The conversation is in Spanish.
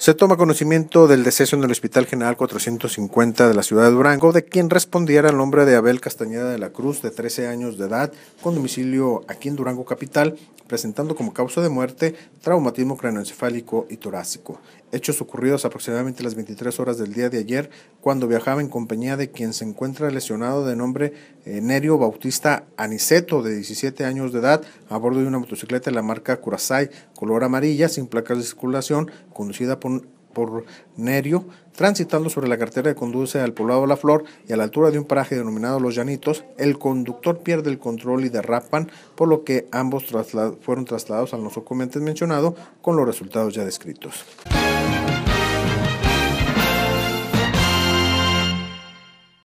Se toma conocimiento del deceso en el Hospital General 450 de la ciudad de Durango, de quien respondiera el nombre de Abel Castañeda de la Cruz, de 13 años de edad, con domicilio aquí en Durango Capital, presentando como causa de muerte traumatismo craneoencefálico y torácico. Hechos ocurridos aproximadamente las 23 horas del día de ayer, cuando viajaba en compañía de quien se encuentra lesionado de nombre eh, Nerio Bautista Aniceto, de 17 años de edad, a bordo de una motocicleta de la marca Curasai, color amarilla, sin placas de circulación, conducida por por Nerio, transitando sobre la carretera que conduce al poblado La Flor y a la altura de un paraje denominado Los Llanitos, el conductor pierde el control y derrapan, por lo que ambos fueron trasladados al los antes mencionado, con los resultados ya descritos.